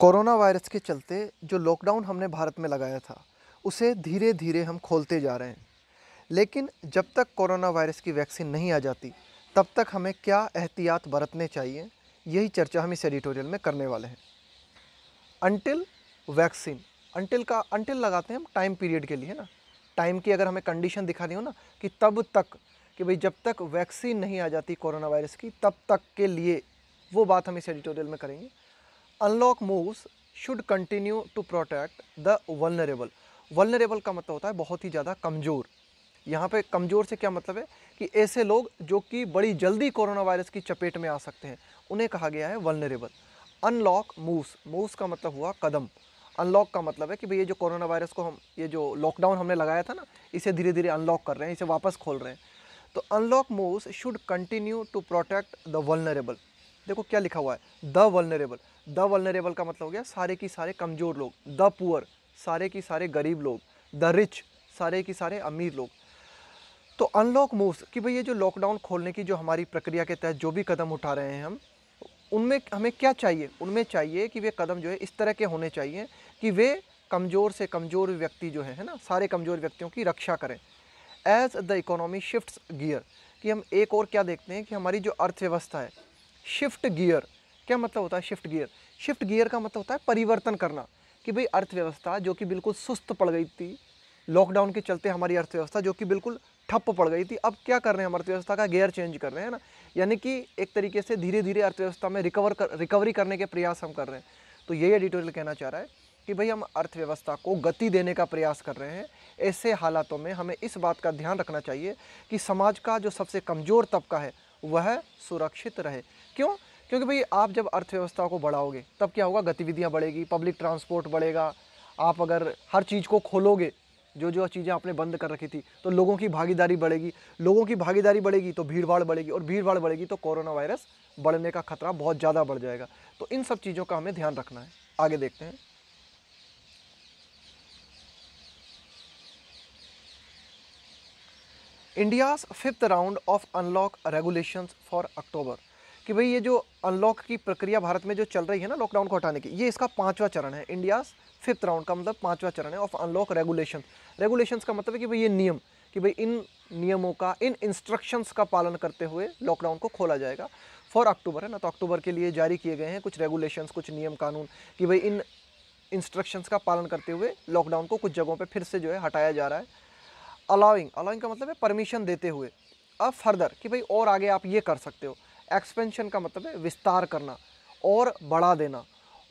corona virus के चलते जो लॉकडाउन हमने भारत में लगाया था उसे धीरे धीरे हम खोलते जा रहे हैं लेकिन जब तक कोरोना वायरस की वैक्सीन नहीं आ जाती तब तक हमें क्या एहतियात बरतने चाहिए यही चर्चा हम इस एडिटोरियल में करने वाले हैं अनटिल वैक्सीन अनटिल का अनटिल लगाते हैं हम टाइम पीरियड के लिए ना टाइम की अगर हमें कंडीशन दिखा रही हो ना कि तब तक कि भाई जब तक वैक्सीन नहीं आ जाती कोरोना वायरस की तब तक के लिए वो बात हम इस एडिटोरियल में करेंगे unlock moves should continue to protect the vulnerable vulnerable का मतलब होता है बहुत ही ज़्यादा कमज़ोर यहाँ पे कमज़ोर से क्या मतलब है कि ऐसे लोग जो कि बड़ी जल्दी कोरोना वायरस की चपेट में आ सकते हैं उन्हें कहा गया है वनरेबल अनलॉक मूव्स मूव्स का मतलब हुआ कदम अनलॉक का मतलब है कि भाई ये जो कोरोना वायरस को हम ये जो लॉकडाउन हमने लगाया था ना इसे धीरे धीरे अनलॉक कर रहे हैं इसे वापस खोल रहे हैं तो unlock moves should continue to protect the vulnerable देखो क्या लिखा हुआ है द वनरेबल द वलनरेबल का मतलब हो गया सारे की सारे कमज़ोर लोग द पुअर सारे की सारे गरीब लोग द रिच सारे की सारे अमीर लोग तो अनलॉक मूव्स कि भाई ये जो लॉकडाउन खोलने की जो हमारी प्रक्रिया के तहत जो भी कदम उठा रहे हैं हम उनमें हमें क्या चाहिए उनमें चाहिए कि वे कदम जो है इस तरह के होने चाहिए कि वे कमज़ोर से कमज़ोर व्यक्ति जो है है ना सारे कमज़ोर व्यक्तियों की रक्षा करें as the economy shift gear कि हम एक और क्या देखते हैं कि हमारी जो अर्थव्यवस्था है शिफ्ट गियर क्या मतलब होता है शिफ्ट गियर शिफ्ट गियर का मतलब होता है परिवर्तन करना कि भाई अर्थव्यवस्था जो कि बिल्कुल सुस्त पड़ गई थी लॉकडाउन के चलते हमारी अर्थव्यवस्था जो कि बिल्कुल ठप्प पड़ गई थी अब क्या कर रहे हैं हम अर्थव्यवस्था का गेयर चेंज कर रहे हैं ना यानी कि एक तरीके से धीरे धीरे अर्थव्यवस्था में रिकवर कर रिकवरी करने के प्रयास हम कर रहे हैं तो यही एडिटोरियल कहना चाह रहा है कि भाई हम अर्थव्यवस्था को गति देने का प्रयास कर रहे हैं ऐसे हालातों में हमें इस बात का ध्यान रखना चाहिए कि समाज का जो सबसे कमज़ोर तबका है वह सुरक्षित रहे क्यों क्योंकि भाई आप जब अर्थव्यवस्था को बढ़ाओगे तब क्या होगा गतिविधियाँ बढ़ेगी पब्लिक ट्रांसपोर्ट बढ़ेगा आप अगर हर चीज़ को खोलोगे जो जो चीज़ें आपने बंद कर रखी थी तो लोगों की भागीदारी बढ़ेगी लोगों की भागीदारी बढ़ेगी तो भीड़ भाड़ बढ़ेगी और भीड़ भाड़ बढ़ेगी तो कोरोना वायरस बढ़ने का खतरा बहुत ज़्यादा बढ़ जाएगा तो इन सब चीज़ों का हमें ध्यान रखना है आगे देखते हैं India's fifth round of unlock regulation for October कि भाई ये जो अनलॉक की प्रक्रिया भारत में जो चल रही है ना लॉकडाउन को हटाने की ये इसका पाँचवा चरण है इंडिया फिफ्थ राउंड का मतलब पाँचवा चरण है ऑफ अनलॉक रेगुलेशन रेगुलेशन का मतलब है कि भाई ये नियम कि भाई इन नियमों का इन इंस्ट्रक्शंस का पालन करते हुए लॉकडाउन को खोला जाएगा फॉर अक्टूबर है ना तो अक्टूबर के लिए जारी किए गए हैं कुछ रेगुलेशंस कुछ नियम कानून कि भाई इन इंस्ट्रक्शंस का पालन करते हुए लॉकडाउन को कुछ जगहों पे फिर से जो है हटाया जा रहा है अलाउिंग अलाउिंग का मतलब है परमिशन देते हुए अब फर्दर कि भाई और आगे आप ये कर सकते हो एक्सपेंशन का मतलब है विस्तार करना और बढ़ा देना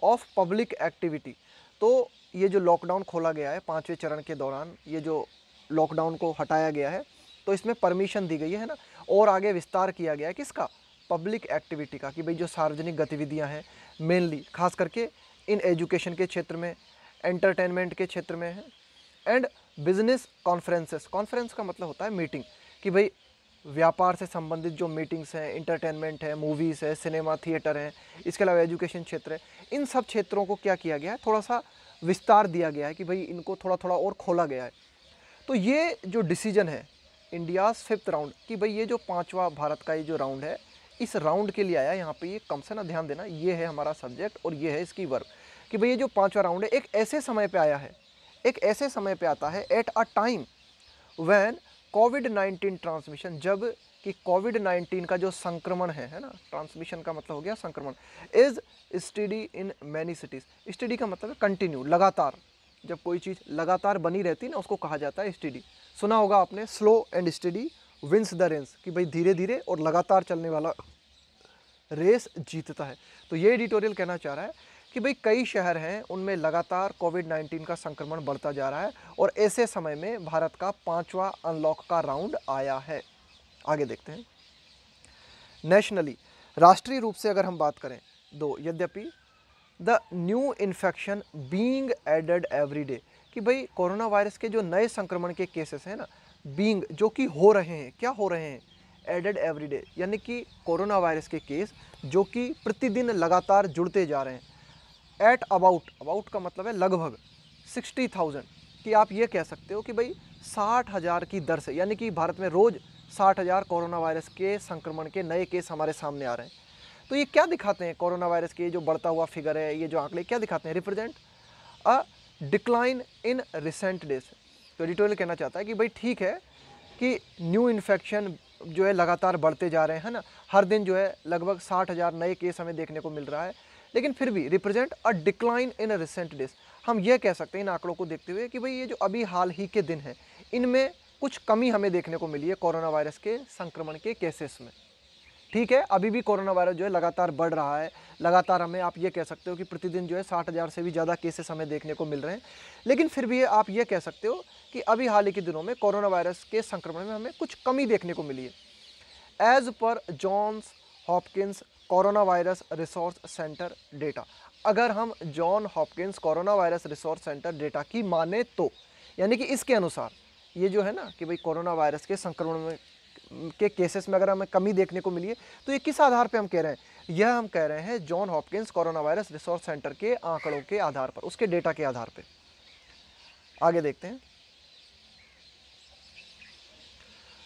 ऑफ पब्लिक एक्टिविटी तो ये जो लॉकडाउन खोला गया है पाँचवें चरण के दौरान ये जो लॉकडाउन को हटाया गया है तो इसमें परमिशन दी गई है ना और आगे विस्तार किया गया है किसका पब्लिक एक्टिविटी का कि भाई जो सार्वजनिक गतिविधियां हैं मेनली खास करके इन एजुकेशन के क्षेत्र में एंटरटेनमेंट के क्षेत्र में है एंड बिजनेस कॉन्फ्रेंसेस कॉन्फ्रेंस का मतलब होता है मीटिंग कि भाई व्यापार से संबंधित जो मीटिंग्स हैं इंटरटेनमेंट है मूवीज़ है सिनेमा थिएटर हैं इसके अलावा एजुकेशन क्षेत्र है इन सब क्षेत्रों को क्या किया गया है थोड़ा सा विस्तार दिया गया है कि भाई इनको थोड़ा थोड़ा और खोला गया है तो ये जो डिसीजन है इंडियाज़ फिफ्थ राउंड कि भाई ये जो पाँचवा भारत का ये जो राउंड है इस राउंड के लिए आया यहाँ पर ये कम से ना ध्यान देना ये है हमारा सब्जेक्ट और ये है इसकी वर्क कि भाई ये जो पाँचवा राउंड है एक ऐसे समय पर आया है एक ऐसे समय पर आता है at a time when covid nineteen transmission जब कि कोविड नाइन्टीन का जो संक्रमण है है ना ट्रांसमिशन का मतलब हो गया संक्रमण is study in many cities study का मतलब है कंटिन्यू लगातार जब कोई चीज़ लगातार बनी रहती है ना उसको कहा जाता है स्टडी सुना होगा आपने slow and steady wins the race कि भाई धीरे धीरे और लगातार चलने वाला रेस जीतता है तो ये एडिटोरियल कहना चाह रहा है कि भाई कई शहर हैं उनमें लगातार कोविड 19 का संक्रमण बढ़ता जा रहा है और ऐसे समय में भारत का पांचवा अनलॉक का राउंड आया है आगे देखते हैं नेशनली राष्ट्रीय रूप से अगर हम बात करें दो यद्यपि the new infection being added every day कि भाई कोरोना वायरस के जो नए संक्रमण के केसेस हैं ना बींग जो कि हो रहे हैं क्या हो रहे हैं एडेड एवरी डे यानी कि कोरोना वायरस के केस जो कि प्रतिदिन लगातार जुड़ते जा रहे हैं एट अबाउट अबाउट का मतलब है लगभग सिक्सटी थाउजेंड कि आप ये कह सकते हो कि भाई साठ हज़ार की दर से यानी कि भारत में रोज़ साठ हज़ार कोरोना वायरस के संक्रमण के नए केस हमारे सामने आ रहे हैं तो ये क्या दिखाते हैं कोरोना वायरस के जो बढ़ता हुआ फिगर है ये जो आंकड़े क्या दिखाते हैं represent a decline in recent days तो एडिटोरियल कहना चाहता है कि भाई ठीक है कि न्यू इन्फेक्शन जो है लगातार बढ़ते जा रहे हैं ना हर दिन जो है लगभग साठ हज़ार नए केस हमें देखने को मिल रहा है लेकिन फिर भी represent a decline in a recent days हम यह कह सकते हैं इन आंकड़ों को देखते हुए कि भाई ये जो अभी हाल ही के दिन हैं इनमें कुछ कमी हमें देखने को मिली है कोरोना वायरस के संक्रमण के केसेस में ठीक है अभी भी कोरोना वायरस जो है लगातार बढ़ रहा है लगातार हमें आप ये कह सकते हो कि प्रतिदिन जो है साठ हज़ार से भी ज़्यादा केसेस हमें देखने को मिल रहे हैं लेकिन फिर भी आप ये कह सकते हो कि अभी हाल ही के दिनों में कोरोना वायरस के संक्रमण में हमें कुछ कमी देखने को मिली है as per Johns Hopkins corona virus resource centre data अगर हम John Hopkins corona virus resource centre data की माने तो यानी कि इसके अनुसार ये जो है ना कि भाई कोरोना वायरस के संक्रमण में के केसेस में अगर हमें कमी देखने को मिली है तो ये किस आधार पर हम कह रहे हैं यह हम कह रहे हैं John Hopkins corona virus resource centre के आंकड़ों के आधार पर उसके डेटा के आधार पर आगे देखते हैं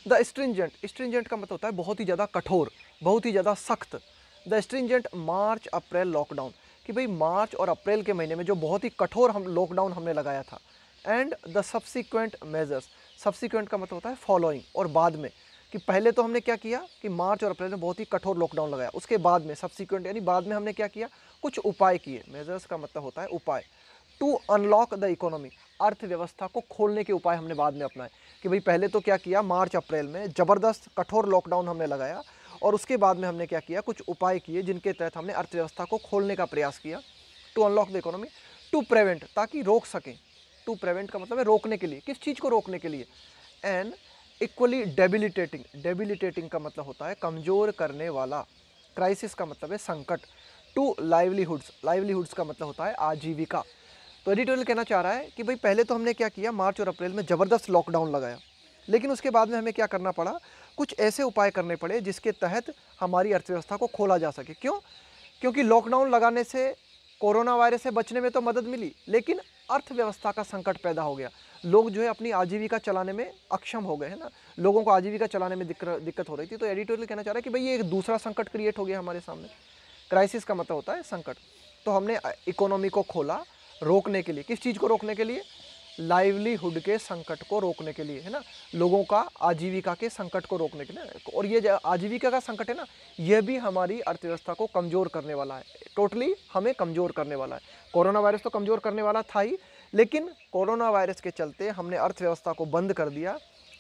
द स्ट्रिंजेंट स्ट्रिंजेंट का मतलब होता है बहुत ही ज़्यादा कठोर बहुत ही ज़्यादा सख्त the stringent March April lockdown कि भाई मार्च और अप्रैल के महीने में जो बहुत ही कठोर हम लॉकडाउन हमने लगाया था and the subsequent measures subsequent का मतलब होता है फॉलोइंग और बाद में कि पहले तो हमने क्या किया कि मार्च और अप्रैल में बहुत ही कठोर लॉकडाउन लगाया उसके बाद में सब्सिक्वेंट यानी बाद में हमने क्या किया कुछ उपाय किए मेजर्स का मतलब होता है उपाय टू अनलॉक द इकोनॉमी अर्थव्यवस्था को खोलने के उपाय हमने बाद में अपनाए कि भाई पहले तो क्या किया मार्च अप्रैल में ज़बरदस्त कठोर लॉकडाउन हमने लगाया और उसके बाद में हमने क्या किया कुछ उपाय किए जिनके तहत हमने अर्थव्यवस्था को खोलने का प्रयास किया to unlock the economy to prevent ताकि रोक सकें टू प्रेवेंट का मतलब है रोकने के लिए किस चीज़ को रोकने के लिए एंड इक्वली डेबिलिटेटिंग डेबिलिटेटिंग का मतलब होता है कमज़ोर करने वाला क्राइसिस का मतलब है संकट टू लाइवलीहुड्स लाइवलीहुड्स का मतलब होता है आजीविका तो एडिटोरियल कहना चाह रहा है कि भाई पहले तो हमने क्या किया मार्च और अप्रैल में ज़बरदस्त लॉकडाउन लगाया लेकिन उसके बाद में हमें क्या करना पड़ा कुछ ऐसे उपाय करने पड़े जिसके तहत हमारी अर्थव्यवस्था को खोला जा सके क्यों क्योंकि लॉकडाउन लगाने से कोरोना वायरस से बचने में तो मदद मिली लेकिन अर्थव्यवस्था का संकट पैदा हो गया लोग जो है अपनी आजीविका चलाने में अक्षम हो गए हैं ना लोगों को आजीविका चलाने में दिक्कत हो रही थी तो एडिटोरियल कहना चाह रहा है कि भाई ये एक दूसरा संकट क्रिएट हो गया हमारे सामने क्राइसिस का मतलब होता है संकट तो हमने इकोनॉमी को खोला रोकने के लिए किस चीज़ को रोकने के लिए लाइवलीहुड के संकट को रोकने के लिए है ना लोगों का आजीविका के संकट को रोकने के लिए और ये आजीविका का संकट है ना ये भी हमारी अर्थव्यवस्था को कमज़ोर करने वाला है टोटली हमें कमज़ोर करने वाला है कोरोना वायरस तो कमज़ोर करने वाला था ही लेकिन कोरोना वायरस के चलते हमने अर्थव्यवस्था को बंद कर दिया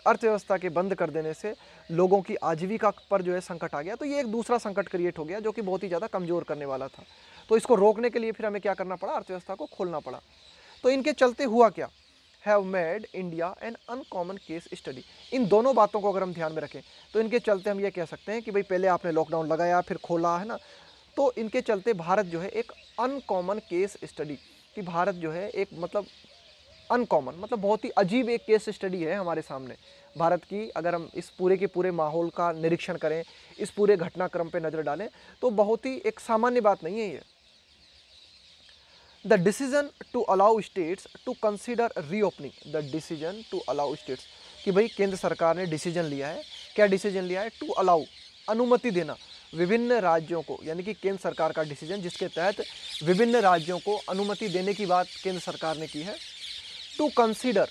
अर्थव्यवस्था के बंद कर देने से लोगों की आजीविका पर जो है संकट आ गया तो ये एक दूसरा संकट क्रिएट हो गया जो कि बहुत ही ज़्यादा कमज़ोर करने वाला था तो इसको रोकने के लिए फिर हमें क्या करना पड़ा अर्थव्यवस्था को खोलना पड़ा तो इनके चलते हुआ क्या have made India an uncommon case study इन दोनों बातों को अगर हम ध्यान में रखें तो इनके चलते हम ये कह सकते हैं कि भाई पहले आपने लॉकडाउन लगाया फिर खोला है ना तो इनके चलते भारत जो है एक अनकॉमन केस स्टडी कि भारत जो है एक मतलब अनकॉमन मतलब बहुत ही अजीब एक केस स्टडी है हमारे सामने भारत की अगर हम इस पूरे के पूरे माहौल का निरीक्षण करें इस पूरे घटनाक्रम पे नज़र डालें तो बहुत ही एक सामान्य बात नहीं है ये the decision to allow states to consider reopening the decision to allow states कि भाई केंद्र सरकार ने डिसीजन लिया है क्या डिसीजन लिया है टू अलाउ अनुमति देना विभिन्न राज्यों को यानी कि केंद्र सरकार का डिसीजन जिसके तहत विभिन्न राज्यों को अनुमति देने की बात केंद्र सरकार ने की है टू कंसीडर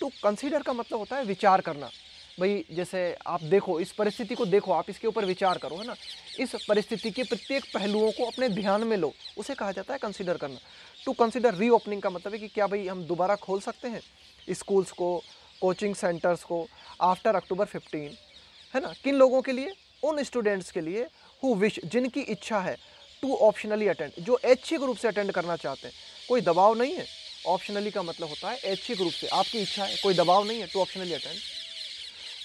टू कंसीडर का मतलब होता है विचार करना भाई जैसे आप देखो इस परिस्थिति को देखो आप इसके ऊपर विचार करो है ना इस परिस्थिति के प्रत्येक पहलुओं को अपने ध्यान में लो उसे कहा जाता है कंसिडर करना टू कंसिडर रीओपनिंग का मतलब है कि क्या भाई हम दोबारा खोल सकते हैं स्कूल्स को कोचिंग सेंटर्स को आफ्टर अक्टूबर फिफ्टीन है ना किन लोगों के लिए उन स्टूडेंट्स के लिए हु विश जिनकी इच्छा है टू ऑप्शनली अटेंड जो ऐच्छिक रूप से अटेंड करना चाहते हैं कोई दबाव नहीं है ऑप्शनली का मतलब होता है ऐच्छिक रूप से आपकी इच्छा है कोई दबाव नहीं है to optionally attend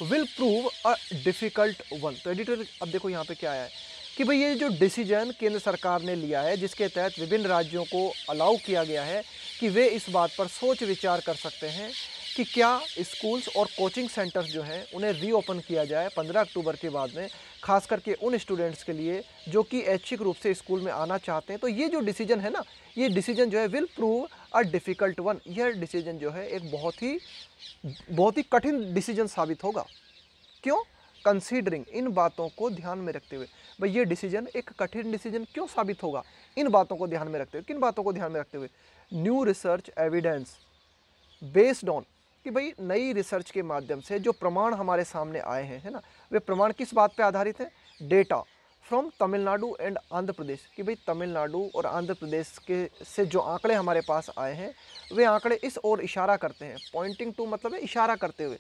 will prove a difficult one तो एडिटर अब देखो यहाँ पे क्या आया है कि भाई ये जो डिसीजन केंद्र सरकार ने लिया है जिसके तहत विभिन्न राज्यों को अलाउ किया गया है कि वे इस बात पर सोच विचार कर सकते हैं कि क्या स्कूल्स और कोचिंग सेंटर्स जो हैं उन्हें रीओपन किया जाए 15 अक्टूबर के बाद में खास करके उन स्टूडेंट्स के लिए जो कि ऐच्छिक रूप से स्कूल में आना चाहते हैं तो ये जो डिसीजन है ना ये डिसीजन जो है will prove a difficult one यह डिसीजन जो है एक बहुत ही बहुत ही कठिन डिसीजन साबित होगा क्यों कंसीडरिंग इन बातों को ध्यान में रखते हुए भाई ये डिसीजन एक कठिन डिसीजन क्यों साबित होगा इन बातों को ध्यान में रखते हुए किन बातों को ध्यान में रखते हुए new research evidence based on कि भाई नई रिसर्च के माध्यम से जो प्रमाण हमारे सामने आए हैं है ना वे प्रमाण किस बात पर आधारित है data from Tamil Nadu and Andhra Pradesh कि भाई तमिलनाडु और आंध्र प्रदेश के से जो आंकड़े हमारे पास आए हैं वे आंकड़े इस ओर इशारा करते हैं पॉइंटिंग टू मतलब है इशारा करते हुए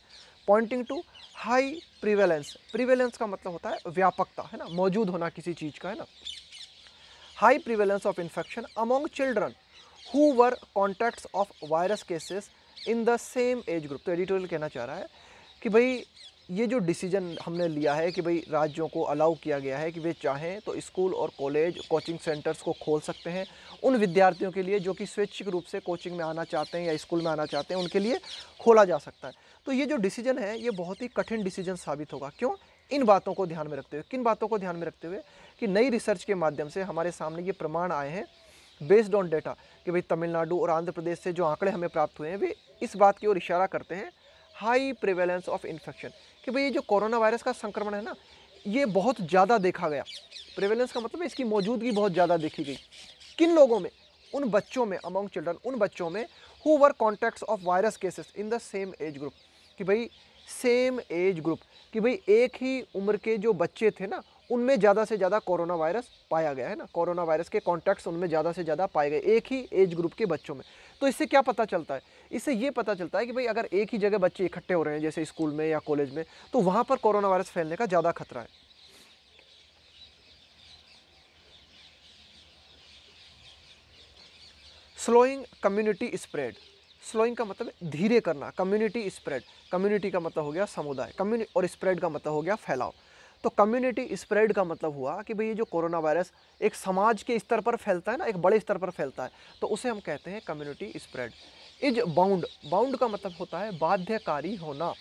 pointing to high prevalence prevalence का मतलब होता है व्यापकता है ना मौजूद होना किसी चीज़ का है ना high prevalence of infection among children who were contacts of virus cases in the same age group तो एडिटोरियल कहना चाह रहा है कि भाई ये जो डिसीजन हमने लिया है कि भाई राज्यों को अलाउ किया गया है कि वे चाहें तो स्कूल और कॉलेज कोचिंग सेंटर्स को खोल सकते हैं उन विद्यार्थियों के लिए जो कि स्वैच्छिक रूप से कोचिंग में आना चाहते हैं या स्कूल में आना चाहते हैं उनके लिए खोला जा सकता है तो ये जो डिसीजन है ये बहुत ही कठिन डिसीजन साबित होगा क्यों इन बातों को ध्यान में रखते हुए किन बातों को ध्यान में रखते हुए कि नई रिसर्च के माध्यम से हमारे सामने ये प्रमाण आए हैं बेस्ड ऑन डेटा कि भाई तमिलनाडु और आंध्र प्रदेश से जो आंकड़े हमें प्राप्त हुए हैं वे इस बात की ओर इशारा करते हैं हाई प्रिवेलेंस ऑफ इन्फेक्शन कि भाई ये जो कोरोना वायरस का संक्रमण है ना ये बहुत ज़्यादा देखा गया प्रेवेलेंस का मतलब है इसकी मौजूदगी बहुत ज़्यादा देखी गई किन लोगों में उन बच्चों में अमंग चिल्ड्रन उन बच्चों में who were contacts of virus cases in the same age group कि भाई सेम एज ग्रुप कि भाई एक ही उम्र के जो बच्चे थे ना उनमें ज़्यादा से ज़्यादा कोरोना वायरस पाया गया है ना कोरोना वायरस के कॉन्टैक्ट्स उनमें ज़्यादा से ज़्यादा पाए गए एक ही एज ग्रुप के बच्चों में तो इससे क्या पता चलता है इससे ये पता चलता है कि भाई अगर एक ही जगह बच्चे इकट्ठे हो रहे हैं जैसे स्कूल में या कॉलेज में तो वहाँ पर कोरोना वायरस फैलने का ज़्यादा खतरा है स्लोइंग कम्युनिटी स्प्रेड स्लोइंग का मतलब धीरे करना कम्युनिटी स्प्रेड कम्युनिटी का मतलब हो गया समुदाय कम्युनि और स्प्रेड का मतलब हो गया फैलाव तो कम्युनिटी स्प्रेड का मतलब हुआ कि भाई ये जो कोरोना वायरस एक समाज के स्तर पर फैलता है ना एक बड़े स्तर पर फैलता है तो उसे हम कहते हैं community spread is bound bound का मतलब होता है बाध्यकारी होना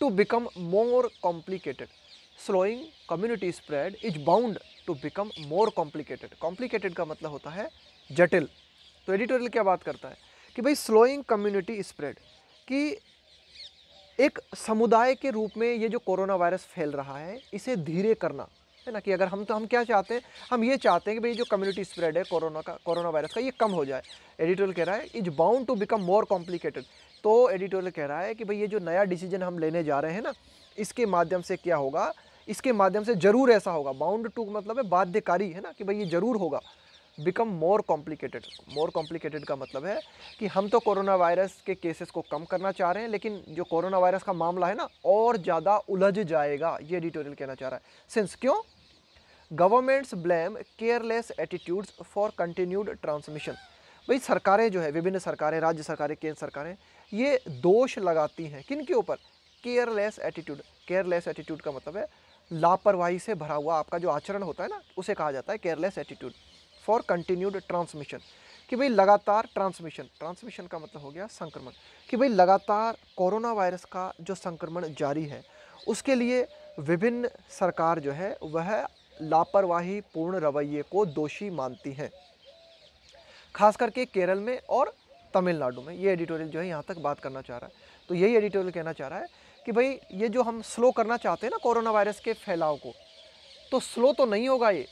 to become more complicated slowing community spread is bound to become more complicated complicated का मतलब होता है जटिल तो एडिटोरियल क्या बात करता है कि भाई स्लोइंग कम्युनिटी स्प्रेड कि एक समुदाय के रूप में ये जो कोरोना वायरस फैल रहा है इसे धीरे करना है ना कि अगर हम तो हम क्या चाहते हैं हम ये चाहते हैं कि भाई जो कम्युनिटी स्प्रेड है कोरोना का कोरोना वायरस का ये कम हो जाए एडिटोरियल कह रहा है is bound to become more complicated तो एडिटोरियल कह रहा है कि भाई ये जो नया डिसीजन हम लेने जा रहे हैं ना इसके माध्यम से क्या होगा इसके माध्यम से ज़रूर ऐसा होगा बाउंड टू मतलब है बाध्यकारी है ना कि भाई ये ज़रूर होगा become more complicated more complicated का मतलब है कि हम तो कोरोना वायरस के केसेस को कम करना चाह रहे हैं लेकिन जो कोरोना वायरस का मामला है ना और ज़्यादा उलझ जाएगा ये एडिटोरियल कहना चाह रहा है सिंस क्यों governments blame careless attitudes for continued transmission भाई सरकारें जो है विभिन्न सरकारें राज्य सरकारें केंद्र सरकारें ये दोष लगाती हैं किन के ऊपर केयरलेस एटीट्यूड केयरलेस एटीट्यूड का मतलब है लापरवाही से भरा हुआ आपका जो आचरण होता है ना उसे कहा जाता है careless attitude for continued transmission कि भाई लगातार ट्रांसमिशन ट्रांसमिशन का मतलब हो गया संक्रमण कि भाई लगातार कोरोना वायरस का जो संक्रमण जारी है उसके लिए विभिन्न सरकार जो है वह लापरवाही पूर्ण रवैये को दोषी मानती हैं खास करके केरल में और तमिलनाडु में ये एडिटोरियल जो है यहाँ तक बात करना चाह रहा है तो यही एडिटोरियल कहना चाह रहा है कि भाई ये जो हम स्लो करना चाहते हैं ना कोरोना वायरस के फैलाव को तो स्लो तो नहीं होगा ये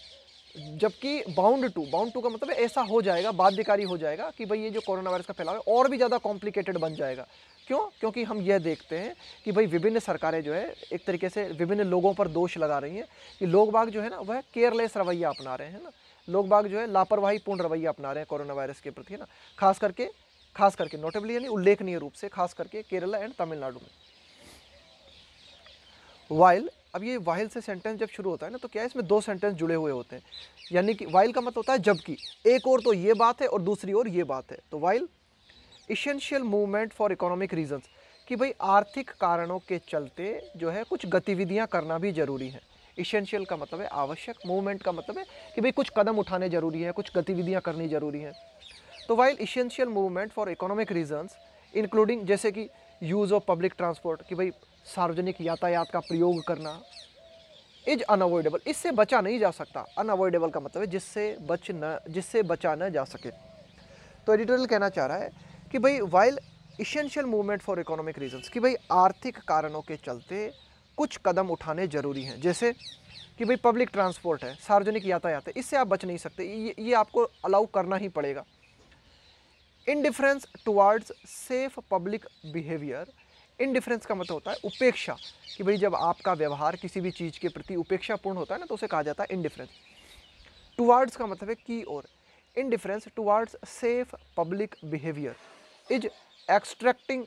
जबकि बाउंड टू बाउंड टू का मतलब ऐसा हो जाएगा बाध्यकारी हो जाएगा कि भाई ये जो कोरोना वायरस का फैलाव है और भी ज़्यादा कॉम्प्लिकेटेड बन जाएगा क्यों क्योंकि हम यह देखते हैं कि भाई विभिन्न सरकारें जो है एक तरीके से विभिन्न लोगों पर दोष लगा रही हैं कि लोग बाग जो है ना वह केयरलेस रवैया अपना रहे हैं ना लोग बाग जो है लापरवाही पूर्ण रवैया अपना रहे हैं कोरोना वायरस के प्रति है ना खास करके खास करके नोटेबली यानी उल्लेखनीय रूप से खास करके केरला एंड तमिलनाडु में वाइल्ड अब ये वाइल से सेंटेंस जब शुरू होता है ना तो क्या है इसमें दो सेंटेंस जुड़े हुए होते हैं यानी कि वाइल का मतलब होता है जबकि एक और तो ये बात है और दूसरी ओर ये बात है तो while essential movement for economic reasons कि भाई आर्थिक कारणों के चलते जो है कुछ गतिविधियाँ करना भी ज़रूरी है इशेंशियल का मतलब है आवश्यक मूवमेंट का मतलब है कि भाई कुछ कदम उठाने ज़रूरी है कुछ गतिविधियाँ करनी ज़रूरी हैं तो while essential movement for economic reasons including जैसे कि यूज़ ऑफ पब्लिक ट्रांसपोर्ट कि भाई सार्वजनिक यातायात का प्रयोग करना इज अनअवॉइडेबल इससे बचा नहीं जा सकता अनअवॉइडेबल का मतलब है जिससे बच न जिससे बचा न जा सके तो एडिटोरियल कहना चाह रहा है कि भाई while essential movement for economic reasons कि भाई आर्थिक कारणों के चलते कुछ कदम उठाने ज़रूरी हैं जैसे कि भाई पब्लिक ट्रांसपोर्ट है सार्वजनिक यातायात है इससे आप बच नहीं सकते ये ये आपको अलाउ करना ही पड़ेगा indifference towards safe public behaviour indifference का मतलब होता है उपेक्षा कि भाई जब आपका व्यवहार किसी भी चीज़ के प्रति उपेक्षापूर्ण होता है ना तो उसे कहा जाता है इनडिफरेंस टुवार्ड्स का मतलब है की ओर indifference towards safe public behaviour is extracting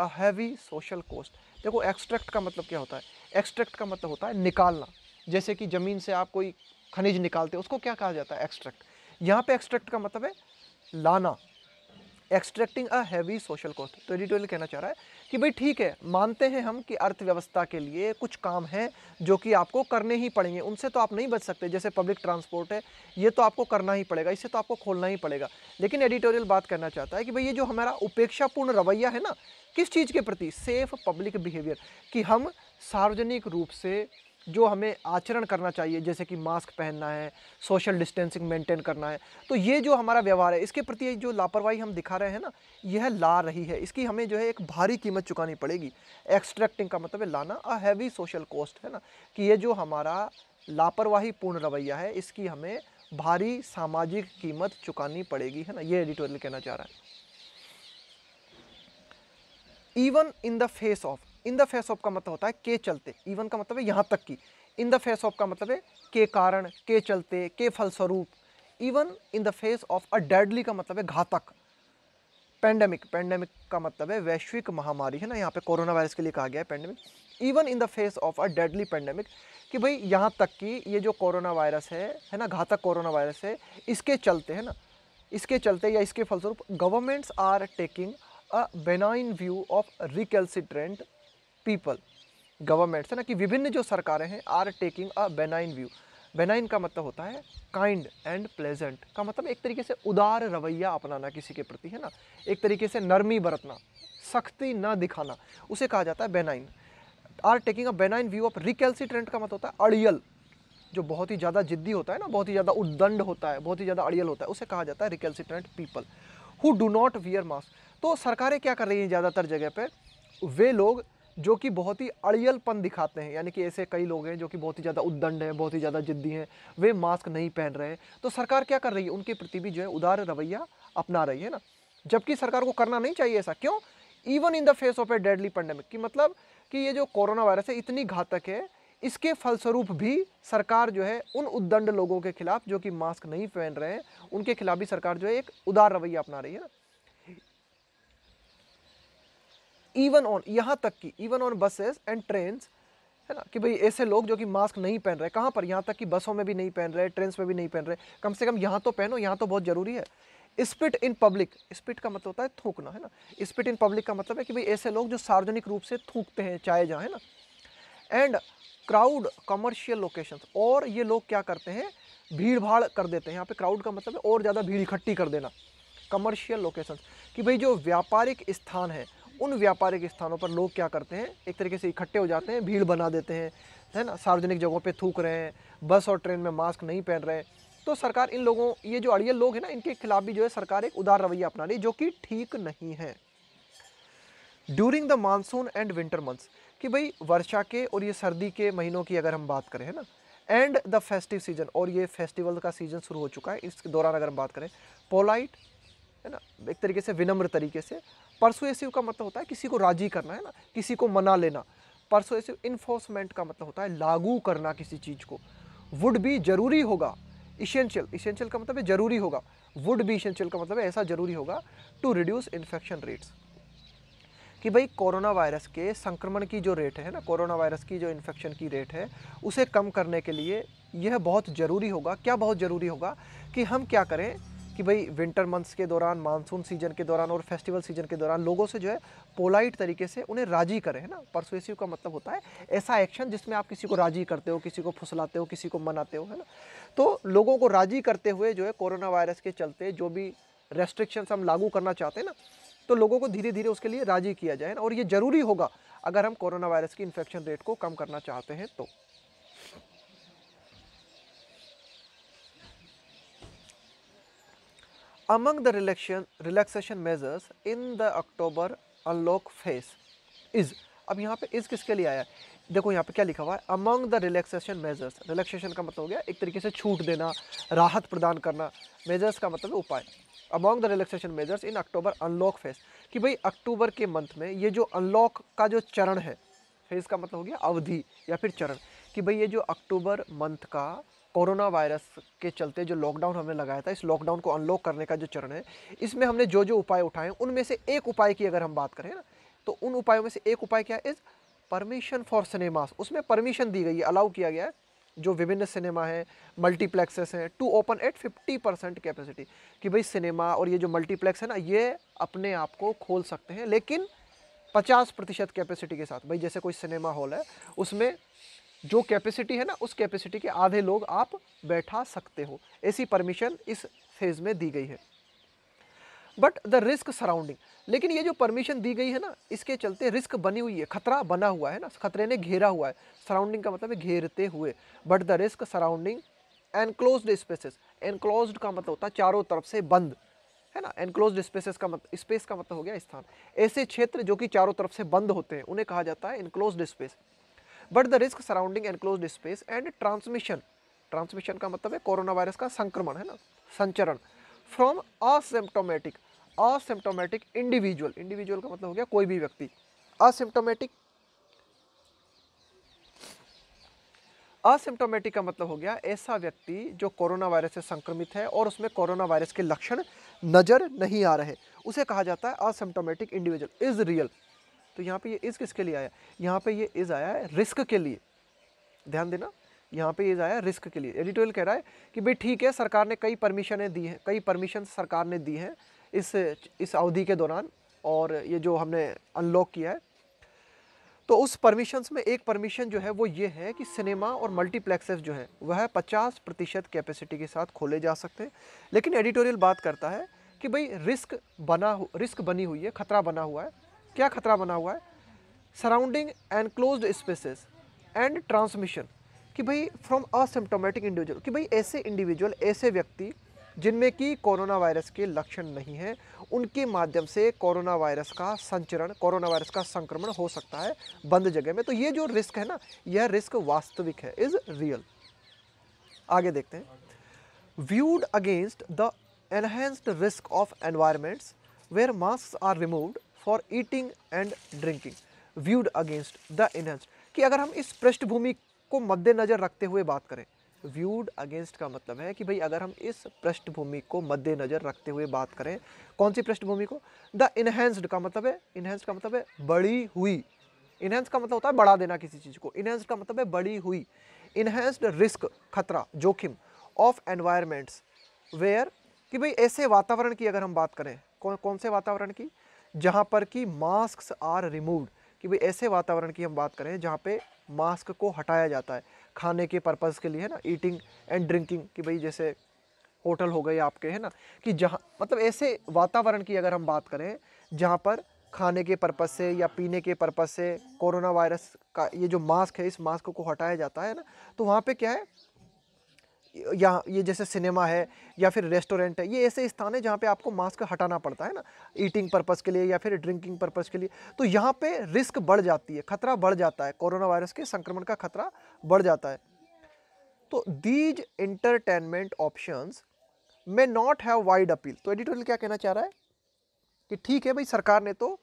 a heavy social cost देखो एक्सट्रैक्ट का मतलब क्या होता है एक्सट्रैक्ट का मतलब होता है निकालना जैसे कि ज़मीन से आप कोई खनिज निकालते हैं उसको क्या कहा जाता है एक्सट्रैक्ट यहाँ पे एक्सट्रैक्ट का मतलब है लाना extracting a heavy social cost तो एडिटोरियल कहना चाह रहा है कि भाई ठीक है मानते हैं हम कि अर्थव्यवस्था के लिए कुछ काम हैं जो कि आपको करने ही पड़ेंगे उनसे तो आप नहीं बच सकते जैसे पब्लिक ट्रांसपोर्ट है ये तो आपको करना ही पड़ेगा इससे तो आपको खोलना ही पड़ेगा लेकिन एडिटोरियल बात करना चाहता है कि भाई ये जो हमारा उपेक्षापूर्ण रवैया है ना किस चीज़ के प्रति सेफ पब्लिक बिहेवियर कि हम सार्वजनिक रूप से जो हमें आचरण करना चाहिए जैसे कि मास्क पहनना है सोशल डिस्टेंसिंग मेंटेन करना है तो ये जो हमारा व्यवहार है इसके प्रति जो लापरवाही हम दिखा रहे हैं ना यह ला रही है इसकी हमें जो है एक भारी कीमत चुकानी पड़ेगी एक्सट्रैक्टिंग का मतलब है लाना अ हैवी सोशल कॉस्ट है ना कि ये जो हमारा लापरवाही पूर्ण रवैया है इसकी हमें भारी सामाजिक कीमत चुकानी पड़ेगी है ना ये एडिटोरियल कहना चाह रहा है even in the face of in the face of का मतलब होता है के चलते इवन का मतलब है यहाँ तक की इन द फेस ऑफ का मतलब है के कारण के चलते के फलस्वरूप even in the face of a deadly का मतलब है घातक पेंडेमिक पेंडेमिक का मतलब है वैश्विक महामारी है ना यहाँ पे कोरोना वायरस के लिए कहा गया है pandemic even in the face of a deadly pandemic कि भाई यहाँ तक कि ये जो कोरोना वायरस है है ना घातक कोरोना वायरस है इसके चलते है ना इसके चलते या इसके फलस्वरूप governments are taking a benign view of recalcitrant people government है ना कि विभिन्न जो सरकारें हैं are taking a benign view benign का मतलब होता है काइंड एंड प्लेजेंट का मतलब एक तरीके से उदार रवैया अपनाना किसी के प्रति है ना एक तरीके से नरमी बरतना सख्ती ना दिखाना उसे कहा जाता है benign are taking a benign view of recalcitrant का मतलब होता है अड़ियल जो बहुत ही ज़्यादा जिद्दी होता है ना बहुत ही ज़्यादा उद्दंड होता है बहुत ही ज़्यादा अड़ियल होता है उसे कहा जाता है recalcitrant people who do not wear mask तो सरकारें क्या कर रही हैं ज़्यादातर जगह पर वे लोग जो कि बहुत ही अड़ियलपन दिखाते हैं यानी कि ऐसे कई लोग हैं जो कि बहुत ही ज़्यादा उद्दंड हैं बहुत ही ज़्यादा जिद्दी हैं वे मास्क नहीं पहन रहे हैं तो सरकार क्या कर रही है उनके प्रति भी जो है उदार रवैया अपना रही है ना जबकि सरकार को करना नहीं चाहिए ऐसा क्यों even in the face of a deadly pandemic कि मतलब कि ये जो कोरोना वायरस है इतनी घातक है इसके फलस्वरूप भी सरकार जो है उन उद्दंड लोगों के खिलाफ जो कि मास्क नहीं पहन रहे हैं उनके खिलाफ भी सरकार जो है एक उदार रवैया अपना रही है ना इवन ऑन यहाँ तक कि even on buses and train है ना कि भाई ऐसे लोग जो कि मास्क नहीं पहन रहे कहाँ पर यहाँ तक कि बसों में भी नहीं पहन रहे ट्रेन में भी नहीं पहन रहे कम से कम यहाँ तो पहनो यहाँ तो बहुत ज़रूरी है स्पिट इन पब्लिक स्पिट का मतलब होता है थूकना है ना स्पिट इन पब्लिक का मतलब है कि भाई ऐसे लोग जो सार्वजनिक रूप से थूकते हैं चाहे जहाँ है ना एंड क्राउड कमर्शियल लोकेशन और ये लोग क्या करते हैं भीड़ भाड़ कर देते हैं यहाँ पे क्राउड का मतलब है और ज़्यादा भीड़ इकट्ठी कर देना कमर्शियल लोकेशन कि भाई जो व्यापारिक स्थान है उन व्यापारिक स्थानों पर लोग क्या करते हैं एक तरीके से इकट्ठे हो जाते हैं भीड़ बना देते हैं है ना सार्वजनिक जगहों पे थूक रहे हैं बस और ट्रेन में मास्क नहीं पहन रहे तो सरकार इन लोगों ये जो अड़ियल लोग हैं ना इनके खिलाफ भी जो है सरकार एक उदार रवैया अपना रही जो कि ठीक नहीं है during the monsoon and winter months कि भाई वर्षा के और ये सर्दी के महीनों की अगर हम बात करें है ना एंड द फेस्टिव सीजन और ये फेस्टिवल का सीजन शुरू हो चुका है इस दौरान अगर हम बात करें पोलाइट है ना एक तरीके से विनम्र तरीके से परसुएसिव का मतलब होता है किसी को राजी करना है ना किसी को मना लेना परसुएसिव इन्फोर्समेंट का मतलब होता है लागू करना किसी चीज़ को वुड भी जरूरी होगा इसेंशियल इसेंशियल का मतलब है जरूरी होगा वुड भी इसेंशियल का मतलब है ऐसा जरूरी होगा टू रिड्यूस इन्फेक्शन रेट्स कि भाई कोरोना वायरस के संक्रमण की जो रेट है ना कोरोना वायरस की जो इन्फेक्शन की रेट है उसे कम करने के लिए यह बहुत ज़रूरी होगा क्या बहुत ज़रूरी होगा कि हम क्या करें कि भाई विंटर मंथ्स के दौरान मानसून सीजन के दौरान और फेस्टिवल सीजन के दौरान लोगों से जो है पोलाइट तरीके से उन्हें राजी करें है ना परसुएसिव का मतलब होता है ऐसा एक्शन जिसमें आप किसी को राजी करते हो किसी को फुसलाते हो किसी को मनाते हो है ना तो लोगों को राजी करते हुए जो है कोरोना वायरस के चलते जो भी रेस्ट्रिक्शंस हम लागू करना चाहते हैं ना तो लोगों को धीरे धीरे उसके लिए राजी किया जाए और ये ज़रूरी होगा अगर हम कोरोना वायरस की इन्फेक्शन रेट को कम करना चाहते हैं तो Among the relaxation, relaxation measures in the October unlock phase is अब यहाँ पे इस किसके लिए आया देखो यहाँ पे क्या लिखा हुआ है among the relaxation measures relaxation का मतलब हो गया एक तरीके से छूट देना राहत प्रदान करना मेजर्स का मतलब उपाय among the relaxation measures in October unlock phase कि भाई अक्टूबर के मंथ में ये जो अनलॉक का जो चरण है फेज का मतलब हो गया अवधि या फिर चरण कि भाई ये जो अक्टूबर मंथ का कोरोना वायरस के चलते जो लॉकडाउन हमने लगाया था इस लॉकडाउन को अनलॉक करने का जो चरण है इसमें हमने जो जो उपाय उठाए हैं उनमें से एक उपाय की अगर हम बात करें ना तो उन उपायों में से एक उपाय क्या इज़ परमिशन फॉर सिनेमास उसमें परमिशन दी गई है अलाउ किया गया है जो विभिन्न सिनेमा है मल्टीप्लेक्सेस हैं to open at 50 percent capacity कि भाई सिनेमा और ये जो मल्टीप्लेक्स है ना ये अपने आप को खोल सकते हैं लेकिन 50 प्रतिशत कैपेसिटी के साथ भाई जैसे कोई सिनेमा हॉल है उसमें जो कैपेसिटी है ना उस कैपेसिटी के आधे लोग आप बैठा सकते हो ऐसी परमिशन इस फेज़ में दी गई है बट द रिस्क सराउंडिंग लेकिन ये जो परमिशन दी गई है ना इसके चलते रिस्क बनी हुई है खतरा बना हुआ है ना खतरे ने घेरा हुआ है सराउंडिंग का मतलब है घेरते हुए but the risk surrounding enclose spaces enclose का मतलब होता है चारों तरफ से बंद है ना एनक्लोज स्पेसेस का मतलब स्पेस का मतलब हो गया स्थान ऐसे क्षेत्र जो कि चारों तरफ से बंद होते हैं उन्हें कहा जाता है enclose space but the risk surrounding enclose space and transmission transmission का मतलब है कोरोना वायरस का संक्रमण है ना संचरण from asymptomatic asymptomatic individual individual का मतलब हो गया कोई भी व्यक्ति असिम्टोमेटिक असिम्टोमेटिक का मतलब हो गया ऐसा व्यक्ति जो कोरोना वायरस से संक्रमित है और उसमें कोरोना वायरस के लक्षण नज़र नहीं आ रहे उसे कहा जाता है असिम्टोमेटिक इंडिविजुअल इज रियल तो यहाँ पे ये इज़ किसके लिए आया यहाँ पे ये इज़ आया है रिस्क के लिए ध्यान देना यहाँ पे इज़ आया रिस्क के लिए एडिटोरियल कह रहा है कि भाई ठीक है सरकार ने कई परमिशनें दी हैं कई परमिशन सरकार ने दी हैं इस इस अवधि के दौरान और ये जो हमने अनलॉक किया है तो उस परमिशंस में एक परमिशन जो है वो ये है कि सिनेमा और मल्टीप्लेक्सेस जो हैं वह पचास प्रतिशत कैपेसिटी के साथ खोले जा सकते हैं लेकिन एडिटोरियल बात करता है कि भाई रिस्क बना रिस्क बनी हुई है ख़तरा बना हुआ है क्या खतरा बना हुआ है surrounding enclose spaces and transmission कि भाई फ्रॉम असिम्टोमेटिक इंडिविजुअल कि भाई ऐसे इंडिविजुअल ऐसे व्यक्ति जिनमें कि कोरोना वायरस के लक्षण नहीं हैं उनके माध्यम से कोरोना वायरस का संचरण कोरोना वायरस का संक्रमण हो सकता है बंद जगह में तो ये जो रिस्क है ना यह रिस्क वास्तविक है इज़ रियल आगे देखते हैं viewed against the enhanced risk of environments where mask are removed for eating and drinking viewed against the enhanced कि अगर हम इस पृष्ठभूमि को मद्देनज़र रखते हुए बात करें व्यूड अगेंस्ट का मतलब है कि भाई अगर हम इस पृष्ठभूमि को मद्देनज़र रखते हुए बात करें कौन सी पृष्ठभूमि को द इनहेंस्ड का मतलब है इनहेंस्ड का मतलब है बड़ी हुई इनहेंस का मतलब होता है बढ़ा देना किसी चीज़ को इनहेंस का मतलब है बड़ी हुई इनहेंस्ड रिस्क खतरा जोखिम ऑफ एनवायरमेंट्स वेयर कि भाई ऐसे वातावरण की अगर हम बात करें कौन कौन से वातावरण की जहाँ पर कि मास्क आर रिमूव्ड कि भाई ऐसे वातावरण की हम बात करें जहाँ पे मास्क को हटाया जाता है खाने के पर्पज़ के लिए है ना ईटिंग एंड ड्रिंकिंग कि भाई जैसे होटल हो गए आपके है ना कि जहाँ मतलब ऐसे वातावरण की अगर हम बात करें जहाँ पर खाने के पर्पज़ से या पीने के पर्पज़ से कोरोना वायरस का ये जो मास्क है इस मास्क को हटाया जाता है ना तो वहाँ पे क्या है या ये जैसे सिनेमा है या फिर रेस्टोरेंट है ये ऐसे स्थान है जहाँ पे आपको मास्क हटाना पड़ता है ना ईटिंग पर्पज़ के लिए या फिर ड्रिंकिंग पर्पज़ के लिए तो यहाँ पे रिस्क बढ़ जाती है खतरा बढ़ जाता है कोरोना वायरस के संक्रमण का खतरा बढ़ जाता है तो these entertainment options may not have wide appeal तो एडिटोरियल क्या कहना चाह रहा है कि ठीक है भाई सरकार ने तो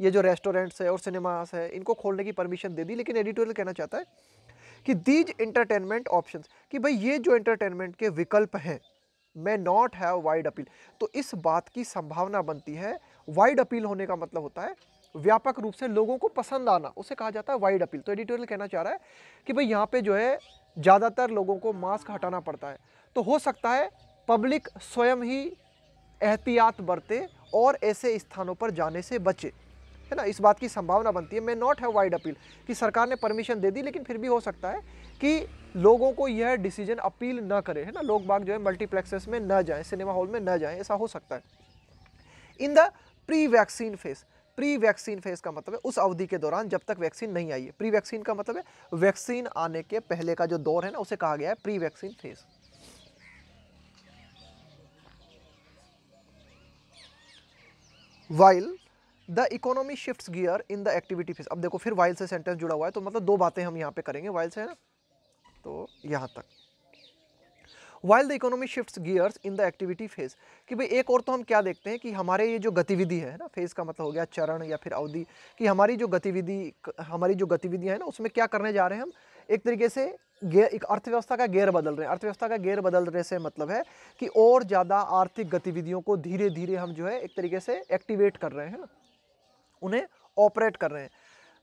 ये जो रेस्टोरेंट्स है और सिनेमास है इनको खोलने की परमिशन दे दी लेकिन एडिटोरियल कहना चाहता है कि दीज इंटरटेनमेंट ऑप्शन कि भाई ये जो इंटरटेनमेंट के विकल्प हैं may not have wide appeal तो इस बात की संभावना बनती है वाइड अपील होने का मतलब होता है व्यापक रूप से लोगों को पसंद आना उसे कहा जाता है वाइड अपील तो एडिटोरियल कहना चाह रहा है कि भाई यहाँ पे जो है ज़्यादातर लोगों को मास्क हटाना पड़ता है तो हो सकता है पब्लिक स्वयं ही एहतियात बरते और ऐसे स्थानों पर जाने से बचे है ना इस बात की संभावना बनती है मैं नॉट हैव वाइड अपील कि सरकार ने परमिशन दे दी लेकिन फिर भी हो सकता है कि लोगों को यह डिसीजन अपील ना करे है ना लोग बाग जो है मल्टीप्लेक्सेस में ना जाएं सिनेमा हॉल में ना जाएं ऐसा हो सकता है in the pre vaccine phase pre vaccine phase का मतलब है उस अवधि के दौरान जब तक वैक्सीन नहीं आई है प्री वैक्सीन का मतलब है वैक्सीन आने के पहले का जो दौर है ना उसे कहा गया है pre vaccine phase while the economy shift gear in the activity phase अब देखो फिर वाइल से सेंटेंस जुड़ा हुआ है तो मतलब दो बातें हम यहाँ पे करेंगे वाइल से है ना तो यहाँ तक while the economy shift gears in the activity phase कि भाई एक और तो हम क्या देखते हैं कि हमारे ये जो गतिविधि है ना फेज का मतलब हो गया चरण या फिर अवधि कि हमारी जो गतिविधि हमारी जो गतिविधियाँ हैं ना उसमें क्या करने जा रहे हैं हम एक तरीके से गेयर एक अर्थव्यवस्था का गेयर बदल रहे हैं अर्थव्यवस्था का गेयर बदलने से मतलब है कि और ज़्यादा आर्थिक गतिविधियों को धीरे धीरे हम जो है एक तरीके से एक्टिवेट कर रहे हैं ना उन्हें ऑपरेट कर रहे हैं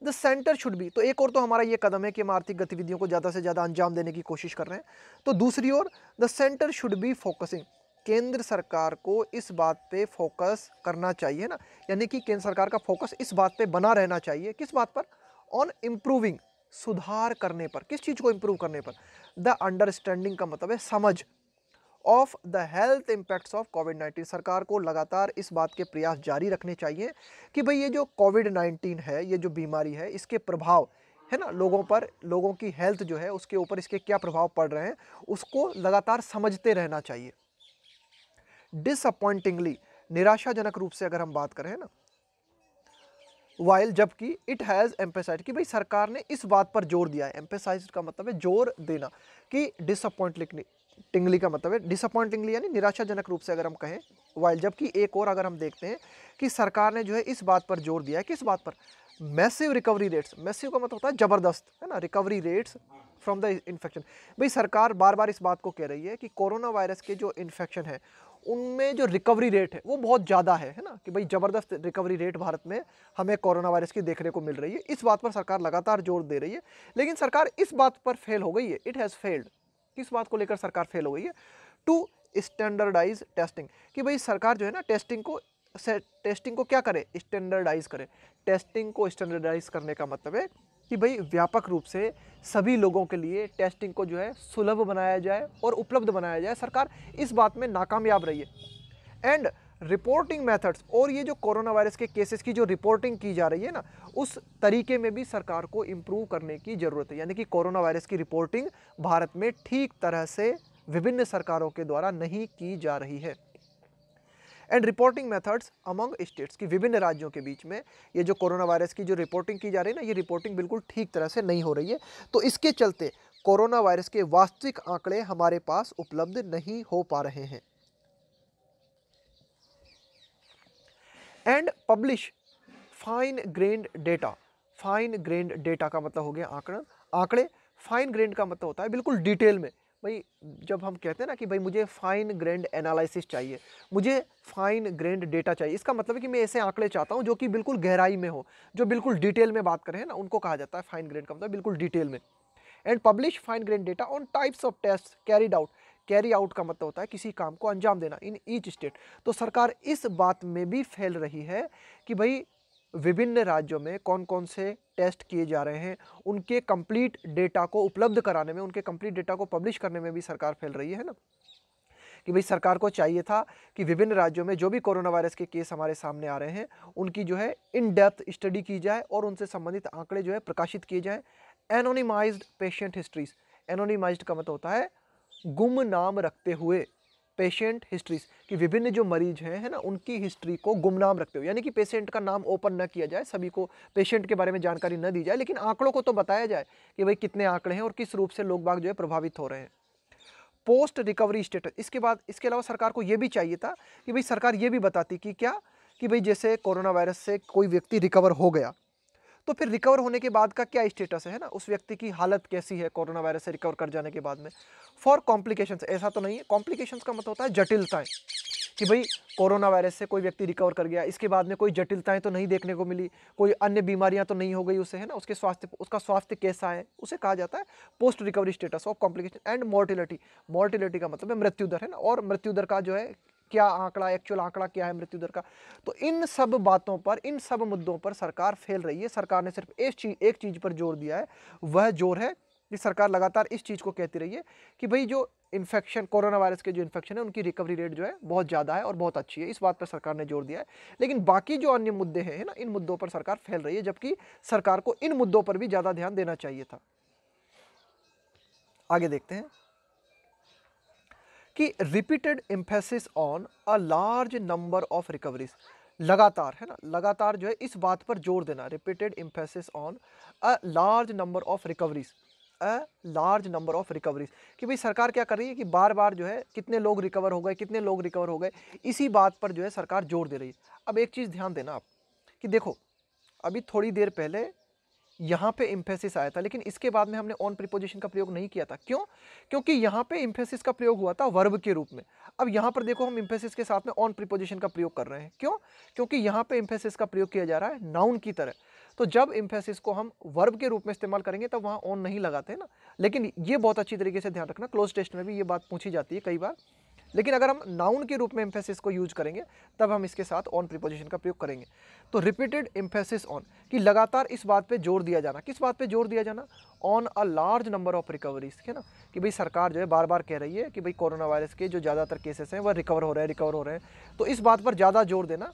द सेंटर शुड भी तो एक और तो हमारा ये कदम है कि हम आर्थिक गतिविधियों को ज़्यादा से ज़्यादा अंजाम देने की कोशिश कर रहे हैं तो दूसरी ओर the centre should be focusing केंद्र सरकार को इस बात पे फोकस करना चाहिए ना यानी कि केंद्र सरकार का फोकस इस बात पे बना रहना चाहिए किस बात पर ऑन इम्प्रूविंग सुधार करने पर किस चीज़ को इम्प्रूव करने पर द अंडरस्टैंडिंग का मतलब है समझ of the health impacts of covid 19 सरकार को लगातार इस बात के प्रयास जारी रखने चाहिए कि भाई ये जो कोविड 19 है ये जो बीमारी है इसके प्रभाव है ना लोगों पर लोगों की हेल्थ जो है उसके ऊपर इसके क्या प्रभाव पड़ रहे हैं उसको लगातार समझते रहना चाहिए डिसअपॉइंटिंगली निराशाजनक रूप से अगर हम बात करें ना वाइल जबकि इट हैज़ एम्पेसाइज कि भाई सरकार ने इस बात पर जोर दिया है एम्पेसाइज का मतलब है जोर देना कि डिसअपॉइंटिंगली टिंगली का मतलब है डिसअपॉइंटिंगली यानी निराशाजनक रूप से अगर हम कहें वाइल जबकि एक और अगर हम देखते हैं कि सरकार ने जो है इस बात पर जोर दिया है किस बात पर मैसिव रिकवरी रेट्स मैसिव का मतलब होता है ज़बरदस्त है ना recovery rates from the infection भाई सरकार बार बार इस बात को कह रही है कि कोरोना वायरस के जो इन्फेक्शन है उनमें जो रिकवरी रेट है वो बहुत ज़्यादा है है ना कि भाई ज़बरदस्त रिकवरी रेट भारत में हमें कोरोना वायरस की देखने को मिल रही है इस बात पर सरकार लगातार जोर दे रही है लेकिन सरकार इस बात पर फेल हो गई है इट हैज़ फेल्ड किस बात को लेकर सरकार फेल हो गई है टू स्टैंडर्डाइज टेस्टिंग कि भाई सरकार जो है ना टेस्टिंग को टेस्टिंग को क्या करे स्टैंडर्डाइज करे टेस्टिंग को स्टैंडर्डाइज करने का मतलब है कि भाई व्यापक रूप से सभी लोगों के लिए टेस्टिंग को जो है सुलभ बनाया जाए और उपलब्ध बनाया जाए सरकार इस बात में नाकामयाब रही है एंड रिपोर्टिंग मेथड्स और ये जो कोरोना वायरस के केसेस की जो रिपोर्टिंग की जा रही है ना उस तरीके में भी सरकार को इम्प्रूव करने की ज़रूरत है यानी कि कोरोना वायरस की रिपोर्टिंग भारत में ठीक तरह से विभिन्न सरकारों के द्वारा नहीं की जा रही है and reporting methods among states की विभिन्न राज्यों के बीच में ये जो कोरोना वायरस की जो रिपोर्टिंग की जा रही है ना ये रिपोर्टिंग बिल्कुल ठीक तरह से नहीं हो रही है तो इसके चलते कोरोना वायरस के वास्तविक आंकड़े हमारे पास उपलब्ध नहीं हो पा रहे हैं and publish fine grained data fine grained data का मतलब हो गया आंकड़ा आंकड़े फाइन ग्रेंड का मतलब होता है बिल्कुल डिटेल में भाई जब हम कहते हैं ना कि भाई मुझे फाइन ग्रेंड एनालिसिस चाहिए मुझे फाइन ग्रेंड डेटा चाहिए इसका मतलब है कि मैं ऐसे आंकड़े चाहता हूँ जो कि बिल्कुल गहराई में हो जो बिल्कुल डिटेल में बात करें ना उनको कहा जाता है फाइन ग्रेंड का मतलब बिल्कुल डिटेल में and publish fine grained data on types of test carried out carry out का मतलब होता है किसी काम को अंजाम देना इन ईच स्टेट तो सरकार इस बात में भी फैल रही है कि भाई विभिन्न राज्यों में कौन कौन से टेस्ट किए जा रहे हैं उनके कंप्लीट डेटा को उपलब्ध कराने में उनके कंप्लीट डेटा को पब्लिश करने में भी सरकार फैल रही है ना कि भाई सरकार को चाहिए था कि विभिन्न राज्यों में जो भी कोरोना वायरस के केस हमारे सामने आ रहे हैं उनकी जो है इन डेप्थ स्टडी की जाए और उनसे संबंधित आंकड़े जो है प्रकाशित किए जाए एनोनिमाइज्ड पेशेंट हिस्ट्रीज एनोनिमाइज्ड का मतलब होता है गुम नाम रखते हुए पेशेंट हिस्ट्रीज कि विभिन्न जो मरीज हैं है ना उनकी हिस्ट्री को गुमनाम रखते हुए यानी कि पेशेंट का नाम ओपन ना किया जाए सभी को पेशेंट के बारे में जानकारी न दी जाए लेकिन आंकड़ों को तो बताया जाए कि भाई कितने आंकड़े हैं और किस रूप से लोग बाग जो है प्रभावित हो रहे हैं पोस्ट रिकवरी स्टेटस इसके बाद इसके अलावा सरकार को ये भी चाहिए था कि भाई सरकार ये भी बताती कि क्या कि भाई जैसे कोरोना वायरस से कोई व्यक्ति रिकवर हो गया तो फिर रिकवर होने के बाद का क्या स्टेटस है ना उस व्यक्ति की हालत कैसी है कोरोना वायरस से रिकवर कर जाने के बाद में फॉर कॉम्प्लिकेशंस ऐसा तो नहीं है कॉम्प्लिकेशंस का मतलब होता है जटिलताएँ कि भाई कोरोना वायरस से कोई व्यक्ति रिकवर कर गया इसके बाद में कोई जटिलताएं तो नहीं देखने को मिली कोई अन्य बीमारियां तो नहीं हो गई उसे है ना उसके स्वास्थ्य उसका स्वास्थ्य कैसा है उसे कहा जाता है post recovery status of complication and mortality mortality का मतलब है मृत्यु दर है ना और मृत्यु दर का जो है क्या आंकड़ा एक्चुअल आंकड़ा क्या है मृत्यु दर का तो इन सब बातों पर इन सब मुद्दों पर सरकार फेल रही है सरकार ने सिर्फ एक चीज़ एक चीज़ पर जोर दिया है वह जोर है कि सरकार लगातार इस चीज़ को कहती रही है कि भाई जो इन्फेक्शन कोरोना वायरस के जो इन्फेक्शन है उनकी रिकवरी रेट जो है बहुत ज़्यादा है और बहुत अच्छी है इस बात पर सरकार ने जोर दिया है लेकिन बाकी जो अन्य मुद्दे हैं ना इन मुद्दों पर सरकार फैल रही है जबकि सरकार को इन मुद्दों पर भी ज़्यादा ध्यान देना चाहिए था आगे देखते हैं कि repeated emphasis on a large number of recoveries लगातार है ना लगातार जो है इस बात पर जोर देना repeated emphasis on a large number of recoveries a large number of recoveries कि भाई सरकार क्या कर रही है कि बार बार जो है कितने लोग रिकवर हो गए कितने लोग रिकवर हो गए इसी बात पर जो है सरकार जोर दे रही है अब एक चीज़ ध्यान देना आप कि देखो अभी थोड़ी देर पहले यहाँ पे इम्फेसिस आया था लेकिन इसके बाद में हमने ऑन प्रीपोजिशन का प्रयोग नहीं किया था क्यों क्योंकि यहाँ पे इम्फेसिस का प्रयोग हुआ था वर्ब के रूप में अब यहाँ पर देखो हम इम्फेसिस के साथ में ऑन प्रीपोजिशन का प्रयोग कर रहे हैं क्यों क्योंकि यहाँ पे इम्फेसिस का प्रयोग किया जा रहा है नाउन की तरह तो जब इम्फेसिस को हम वर्ब के रूप में इस्तेमाल करेंगे तब वहाँ ऑन नहीं लगाते ना लेकिन ये बहुत अच्छी तरीके से ध्यान रखना क्लोज टेस्ट में भी ये बात पूछी जाती है कई बार लेकिन अगर हम नाउन के रूप में एम्फेसिस को यूज करेंगे तब हम इसके साथ ऑन प्रीपोजिशन का प्रयोग करेंगे तो रिपीटेड एम्फेसिस ऑन कि लगातार इस बात पे जोर दिया जाना किस बात पे जोर दिया जाना on a large number of recoveries है ना कि भाई सरकार जो है बार बार कह रही है कि भाई कोरोना वायरस के जो ज़्यादातर केसेस हैं वह रिकवर हो रहे हैं रिकवर हो रहे हैं तो इस बात पर ज़्यादा जोर देना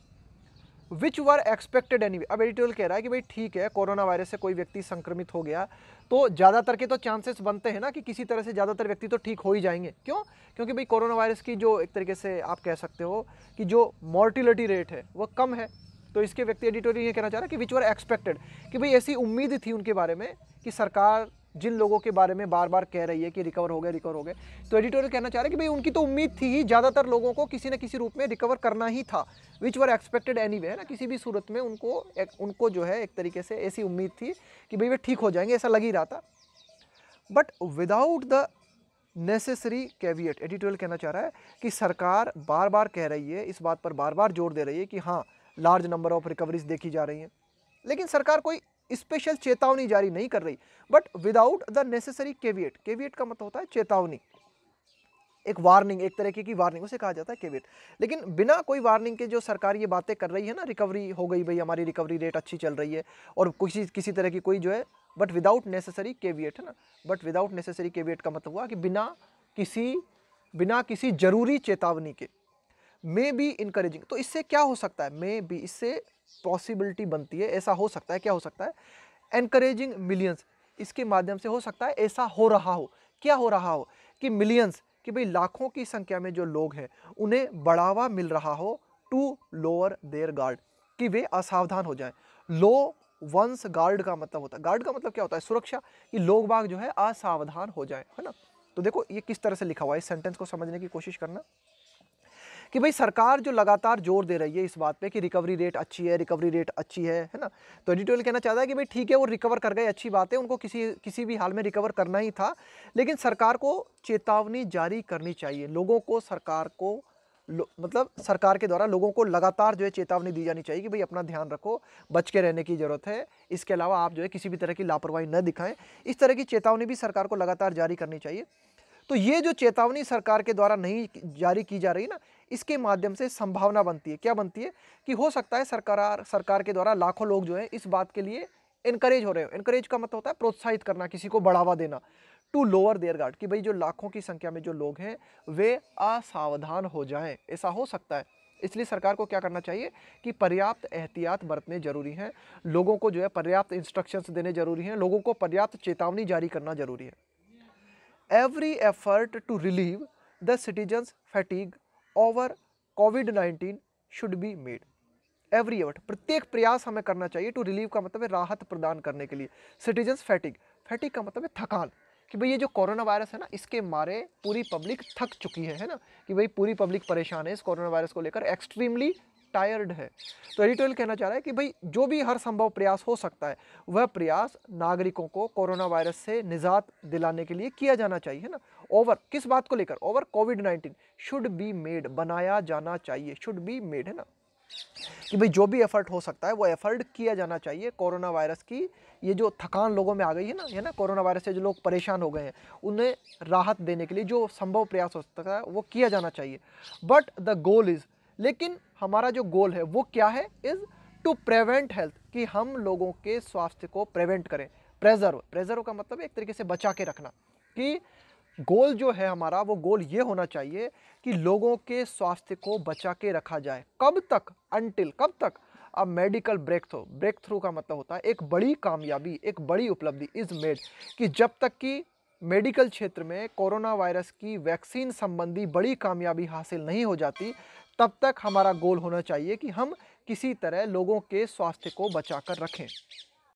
विच वर एक्सपेक्टेड एनी अब एडिटोरियल कह रहा है कि भाई ठीक है कोरोना वायरस से कोई व्यक्ति संक्रमित हो गया तो ज़्यादातर के तो चांसेस बनते हैं ना कि किसी तरह से ज़्यादातर व्यक्ति तो ठीक हो ही जाएंगे क्यों क्योंकि भाई कोरोना वायरस की जो एक तरीके से आप कह सकते हो कि जो मॉर्टिलिटी रेट है वह कम है तो इसके व्यक्ति एडिटोरियल ये कहना चाह रहा है कि विच वर एक्सपेक्टेड कि भाई ऐसी उम्मीद थी उनके बारे में कि सरकार जिन लोगों के बारे में बार बार कह रही है कि रिकवर हो गए रिकवर हो गए तो एडिटोरियल कहना चाह रहे कि भाई उनकी तो उम्मीद थी ही ज़्यादातर लोगों को किसी न किसी रूप में रिकवर करना ही था विच वर एक्सपेक्टेड एनी वे है ना किसी भी सूरत में उनको एक, उनको जो है एक तरीके से ऐसी उम्मीद थी कि भाई वे ठीक हो जाएंगे ऐसा लग ही रहा था but without the necessary caveat editorial कहना चाह रहा है कि सरकार बार बार कह रही है इस बात पर बार बार जोर दे रही है कि हाँ लार्ज नंबर ऑफ रिकवरीज देखी जा रही हैं लेकिन सरकार कोई स्पेशल चेतावनी जारी नहीं कर रही but without the necessary caveat caveat का मतलब होता है चेतावनी एक वार्निंग एक तरीके की वार्निंग उसे कहा जाता है केवियट लेकिन बिना कोई वार्निंग के जो सरकार ये बातें कर रही है ना रिकवरी हो गई भाई हमारी रिकवरी रेट अच्छी चल रही है और किसी किसी तरह की कोई जो है बट विदाउट नेसेसरी केवियट है ना बट विदाउट नेसेसरी केवियट का मतलब हुआ कि बिना किसी बिना किसी ज़रूरी चेतावनी के मे बी इनकरेजिंग तो इससे क्या हो सकता है मे बी इससे पॉसिबिलिटी बनती है ऐसा हो सकता है क्या हो सकता है एनकरेजिंग मिलियंस इसके माध्यम से हो सकता है ऐसा हो रहा हो क्या हो रहा हो कि मिलियंस कि भाई लाखों की संख्या में जो लोग हैं उन्हें बढ़ावा मिल रहा हो टू लोअर देयर गार्ड कि वे असावधान हो जाएं लो वंस गार्ड का मतलब होता है गार्ड का मतलब क्या होता है सुरक्षा कि लोग बाग जो है असावधान हो जाए है ना तो देखो ये किस तरह से लिखा हुआ है इस सेंटेंस को समझने की कोशिश करना कि भाई सरकार जो लगातार जोर दे रही है इस बात पे कि रिकवरी रेट अच्छी है रिकवरी रेट अच्छी है है ना तो एडिटोरियल कहना चाहता है कि भाई ठीक है वो रिकवर कर गए अच्छी बात है उनको किसी किसी भी हाल में रिकवर करना ही था लेकिन सरकार को चेतावनी जारी करनी चाहिए लोगों को सरकार को मतलब सरकार के द्वारा लोगों को लगातार जो है चेतावनी दी जानी चाहिए कि भाई अपना ध्यान रखो बच के रहने की ज़रूरत है इसके अलावा आप जो है किसी भी तरह की लापरवाही न दिखाएं इस तरह की चेतावनी भी सरकार को लगातार जारी करनी चाहिए तो ये जो चेतावनी सरकार के द्वारा नहीं जारी की जा रही ना इसके माध्यम से संभावना बनती है क्या बनती है कि हो सकता है सरकार सरकार के द्वारा लाखों लोग जो है इस बात के लिए इनक्रेज हो रहे हो इनकरेज का मतलब होता है प्रोत्साहित करना किसी को बढ़ावा देना टू लोअर देयर गार्ड कि भाई जो लाखों की संख्या में जो लोग हैं वे असावधान हो जाएं ऐसा हो सकता है इसलिए सरकार को क्या करना चाहिए कि पर्याप्त एहतियात बरतने जरूरी हैं लोगों को जो है पर्याप्त इंस्ट्रक्शंस देने जरूरी हैं लोगों को पर्याप्त चेतावनी जारी करना जरूरी है every effort to relieve the citizens fatigue over covid 19 should be made every effort प्रत्येक प्रयास हमें करना चाहिए टू रिलीव का मतलब है राहत प्रदान करने के लिए सिटीजन फैटिक फैटिक का मतलब है थकान कि भाई ये जो कोरोना वायरस है ना इसके मारे पूरी पब्लिक थक चुकी है है ना कि भाई पूरी पब्लिक परेशान है इस कोरोना वायरस को लेकर एक्सट्रीमली टायर्ड है तो एडिटोरियल कहना चाह रहा है कि भाई जो भी हर संभव प्रयास हो सकता है वह प्रयास नागरिकों को कोरोना वायरस से निजात दिलाने के लिए किया जाना चाहिए है ना ओवर किस बात को लेकर over covid nineteen should be made बनाया जाना चाहिए शुड बी मेड है ना कि भाई जो भी एफर्ट हो सकता है वो एफर्ट किया जाना चाहिए कोरोना वायरस की ये जो थकान लोगों में आ गई है ना है ना कोरोना वायरस से जो लोग परेशान हो गए हैं उन्हें राहत देने के लिए जो संभव प्रयास हो सकता है वो किया जाना चाहिए बट द गोल इज़ लेकिन हमारा जो गोल है वो क्या है इज़ टू प्रिवेंट हेल्थ कि हम लोगों के स्वास्थ्य को प्रिवेंट करें प्रेजर्व प्रेजर्व का मतलब एक तरीके से बचा के रखना कि गोल जो है हमारा वो गोल ये होना चाहिए कि लोगों के स्वास्थ्य को बचा के रखा जाए कब तक अनटिल कब तक अब medical breakthrough breakthrough का मतलब होता है एक बड़ी कामयाबी एक बड़ी उपलब्धि इज़ मेड कि जब तक कि मेडिकल क्षेत्र में कोरोना वायरस की वैक्सीन संबंधी बड़ी कामयाबी हासिल नहीं हो जाती तब तक हमारा गोल होना चाहिए कि हम किसी तरह लोगों के स्वास्थ्य को बचा कर रखें